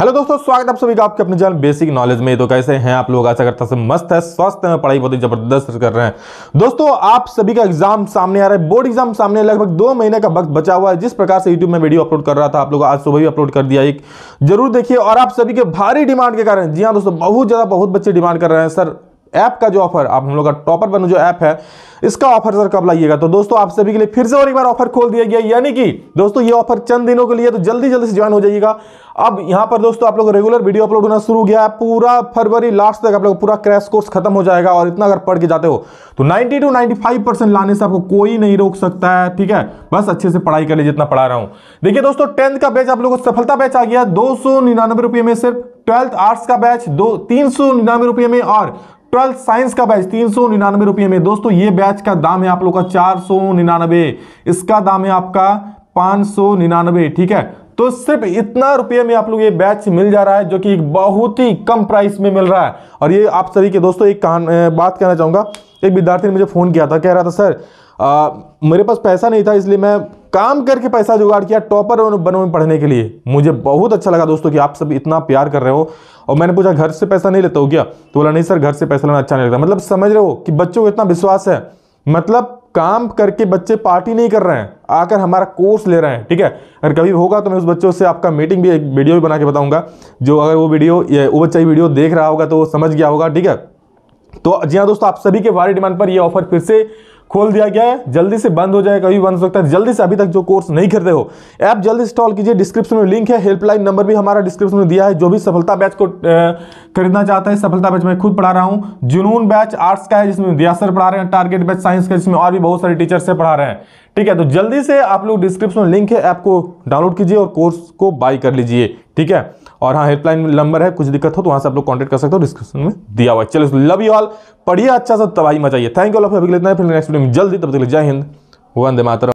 hello दोस्तों स्वागत आप सभी का आपके अपने चैनल बेसिक नॉलेज में तो कैसे हैं आप लोग आशा करता से मस्त है स्वस्थ है पढ़ाई बहुत ही जबरदस्त कर रहे हैं दोस्तों आप सभी का एग्जाम सामने आ रहा है बोर्ड एग्जाम सामने लगभग दो महीने का वक्त बचा हुआ है जिस प्रकार से यूट्यूब में वीडियो अपलोड कर रहा था आप लोग आज सुबह भी अपलोड कर दिया एक जरूर देखिए और आप सभी के भारी डिमांड के कारण जी हाँ दोस्तों बहुत ज़्यादा बहुत बच्चे डिमांड कर रहे हैं सर ऐप का जो ऑफर आप हम लोग का टॉपर बनो जो ऐप है इसका ऑफर सर कब लाइएगा तो दोस्तों आप सभी के लिए फिर से और एक बार ऑफर खोल दिया गया यानी कि दोस्तों ये ऑफर चंद दिनों के लिए तो जल्दी जल्दी से ज्वाइन हो जाइएगा अब यहां पर दोस्तों आप लोग रेगुलर वीडियो अपलोड होना शुरू हो गया है पूरा फरवरी लास्ट तक आप लोग पूरा क्रैश कोर्स खत्म हो जाएगा और इतना अगर पढ़ के जाते हो तो नाइनटी टू नाइनटी लाने से आपको कोई नहीं रोक सकता है ठीक है बस अच्छे से पढ़ाई कर लीजिए जितना पढ़ा रहा हूं देखिए दोस्तों टेंथ का बैच आप लोग को सफलता बैच आ गया दो में सिर्फ ट्वेल्थ आर्ट्स का बैच दो तीन सौ निन्यानवे रुपये में और ट्वेल्थ साइंस का बैच तीन सौ निन्यानवे रुपये में दोस्तों ये बैच का दाम है आप लोग का चार सौ निन्यानवे इसका दाम है आपका पाँच सौ निन्यानवे ठीक है तो सिर्फ इतना रुपये में आप लोग ये बैच मिल जा रहा है जो कि एक बहुत ही कम प्राइस में मिल रहा है और ये आप सभी के दोस्तों एक कहान बात कहना चाहूँगा एक विद्यार्थी ने मुझे फ़ोन किया था कह रहा था सर आ, मेरे पास पैसा नहीं था इसलिए मैं काम करके पैसा जुगाड़ किया टॉपर बनो में पढ़ने के लिए मुझे बहुत अच्छा लगा दोस्तों कि आप सब इतना प्यार कर रहे हो और मैंने पूछा घर से पैसा नहीं लेता हो क्या तो बोला नहीं सर घर से पैसा लेना अच्छा नहीं लगता मतलब समझ रहे हो कि बच्चों को इतना विश्वास है मतलब काम करके बच्चे पार्टी नहीं कर रहे हैं आकर हमारा कोर्स ले रहे हैं ठीक है अगर कभी होगा तो मैं उस बच्चों से आपका मीटिंग भी एक वीडियो भी बना के बताऊंगा जो अगर वो वीडियो वो बच्चा ही वीडियो देख रहा होगा तो वो समझ गया होगा ठीक है तो जी हाँ दोस्तों आप सभी के भारी डिमांड पर ये ऑफर फिर से खोल दिया गया है जल्दी से बंद हो जाए कभी बंद हो सकता है जल्दी से अभी तक जो कोर्स नहीं खरीदे हो ऐप जल्दी इंस्टॉल कीजिए डिस्क्रिप्शन में लिंक है हेल्पलाइन नंबर भी हमारा डिस्क्रिप्शन में दिया है जो भी सफलता बैच को खरीदना चाहता है सफलता बैच मैं खुद पढ़ा रहा हूँ जुनून बैच आर्ट्स का है जिसमें दिया पढ़ा रहे हैं टारगेट बैच साइंस का जिसमें और भी बहुत सारे टीचर्स से पढ़ा रहे हैं ठीक है तो जल्दी से आप लोग डिस्क्रिप्शन में लिंक है ऐप को डाउनलोड कीजिए और कोर्स को बाय कर लीजिए ठीक है और हाँ हेल्पलाइन नंबर है कुछ दिक्कत हो तो वहां से आप लोग कॉन्टेक्ट कर सकते हो डिस्क्रिप्शन में दिया हुआ चलो लव यू ऑल पढ़िए अच्छा सा तबाही मचाइए थैंक यू अभी लेते हैं फिर नेक्स्ट वीडियो में जल्दी तब तक जय हिंद वंदे मातरम